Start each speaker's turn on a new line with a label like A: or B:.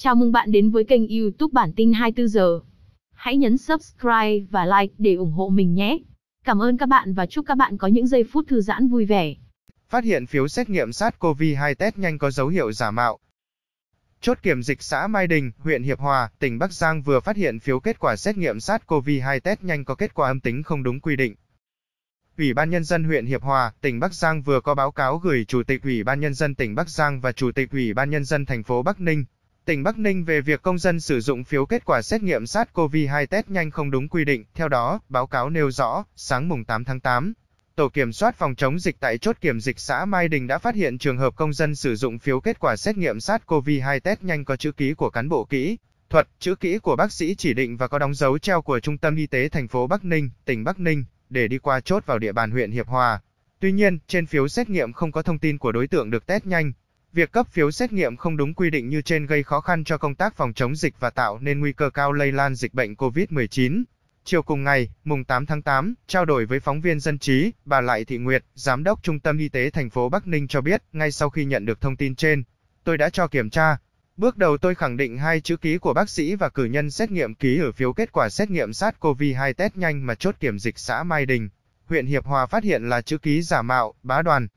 A: Chào mừng bạn đến với kênh YouTube bản tin 24 giờ. Hãy nhấn subscribe và like để ủng hộ mình nhé. Cảm ơn các bạn và chúc các bạn có những giây phút thư giãn vui vẻ.
B: Phát hiện phiếu xét nghiệm SARS-CoV-2 test nhanh có dấu hiệu giả mạo. Chốt kiểm dịch xã Mai Đình, huyện Hiệp Hòa, tỉnh Bắc Giang vừa phát hiện phiếu kết quả xét nghiệm SARS-CoV-2 test nhanh có kết quả âm tính không đúng quy định. Ủy ban Nhân dân huyện Hiệp Hòa, tỉnh Bắc Giang vừa có báo cáo gửi Chủ tịch Ủy ban Nhân dân tỉnh Bắc Giang và Chủ tịch Ủy ban Nhân dân thành phố Bắc Ninh, tỉnh Bắc Ninh về việc công dân sử dụng phiếu kết quả xét nghiệm SARS-CoV-2 test nhanh không đúng quy định. Theo đó, báo cáo nêu rõ, sáng mùng 8 tháng 8, Tổ kiểm soát phòng chống dịch tại chốt kiểm dịch xã Mai Đình đã phát hiện trường hợp công dân sử dụng phiếu kết quả xét nghiệm SARS-CoV-2 test nhanh có chữ ký của cán bộ kỹ thuật, chữ ký của bác sĩ chỉ định và có đóng dấu treo của Trung tâm Y tế thành phố Bắc Ninh, tỉnh Bắc Ninh để đi qua chốt vào địa bàn huyện Hiệp Hòa. Tuy nhiên, trên phiếu xét nghiệm không có thông tin của đối tượng được test nhanh. Việc cấp phiếu xét nghiệm không đúng quy định như trên gây khó khăn cho công tác phòng chống dịch và tạo nên nguy cơ cao lây lan dịch bệnh COVID-19. Chiều cùng ngày, mùng 8 tháng 8, trao đổi với phóng viên dân trí, bà Lại Thị Nguyệt, Giám đốc Trung tâm Y tế thành phố Bắc Ninh cho biết, ngay sau khi nhận được thông tin trên, tôi đã cho kiểm tra. Bước đầu tôi khẳng định hai chữ ký của bác sĩ và cử nhân xét nghiệm ký ở phiếu kết quả xét nghiệm SARS-CoV-2 test nhanh mà chốt kiểm dịch xã Mai Đình, huyện Hiệp Hòa phát hiện là chữ ký giả mạo, bá đoàn.